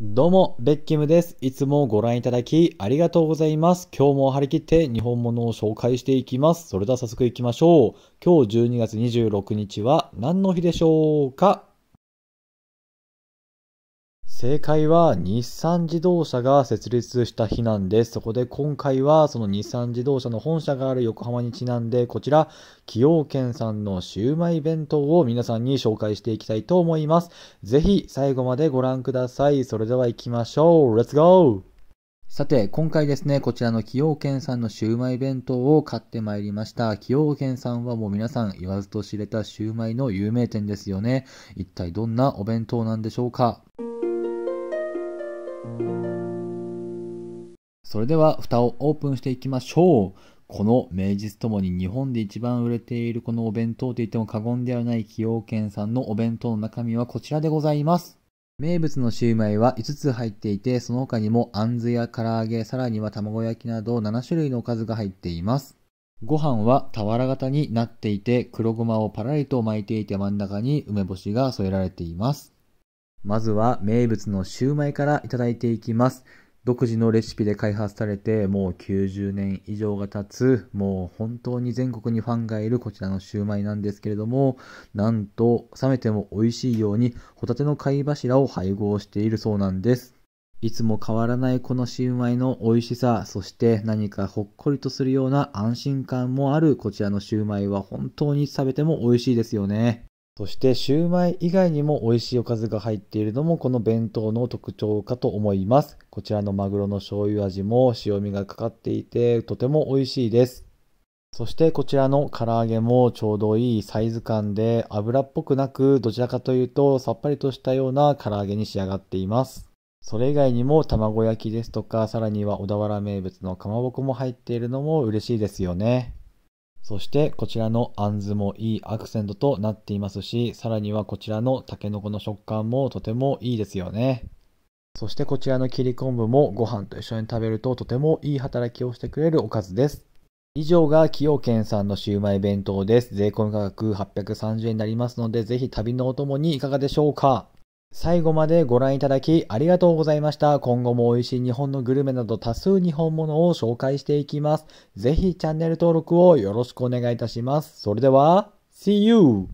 どうも、ベッキムです。いつもご覧いただきありがとうございます。今日も張り切って日本物を紹介していきます。それでは早速行きましょう。今日12月26日は何の日でしょうか正解は日産自動車が設立した日なんです。そこで今回はその日産自動車の本社がある横浜にちなんで、こちら、崎陽軒さんのシウマイ弁当を皆さんに紹介していきたいと思います。ぜひ最後までご覧ください。それでは行きましょう。レッツゴーさて、今回ですね、こちらの崎陽軒さんのシウマイ弁当を買ってまいりました。崎陽軒さんはもう皆さん言わずと知れたシウマイの有名店ですよね。一体どんなお弁当なんでしょうかそれでは蓋をオープンしていきましょう。この名実ともに日本で一番売れているこのお弁当と言っても過言ではない崎陽軒さんのお弁当の中身はこちらでございます。名物のシューマイは5つ入っていて、その他にもあんずや唐揚げ、さらには卵焼きなど7種類のおかずが入っています。ご飯は俵型になっていて、黒ごまをパラリと巻いていて真ん中に梅干しが添えられています。まずは名物のシューマイからいただいていきます。独自のレシピで開発されてもう90年以上が経つもう本当に全国にファンがいるこちらのシューマイなんですけれどもなんと冷めても美味しいようにホタテの貝柱を配合しているそうなんですいつも変わらないこのシューマイの美味しさそして何かほっこりとするような安心感もあるこちらのシューマイは本当に食べても美味しいですよねそしてシューマイ以外にも美味しいおかずが入っているのもこの弁当の特徴かと思います。こちらのマグロの醤油味も塩味がかかっていてとても美味しいです。そしてこちらの唐揚げもちょうどいいサイズ感で油っぽくなくどちらかというとさっぱりとしたような唐揚げに仕上がっています。それ以外にも卵焼きですとかさらには小田原名物のかまぼこも入っているのも嬉しいですよね。そしてこちらのあんずもいいアクセントとなっていますし、さらにはこちらのたけのこの食感もとてもいいですよね。そしてこちらの切り昆布もご飯と一緒に食べるととてもいい働きをしてくれるおかずです。以上が崎陽軒さんのシウマイ弁当です。税込み価格830円になりますので、ぜひ旅のお供にいかがでしょうか最後までご覧いただきありがとうございました。今後も美味しい日本のグルメなど多数日本物を紹介していきます。ぜひチャンネル登録をよろしくお願いいたします。それでは、See you!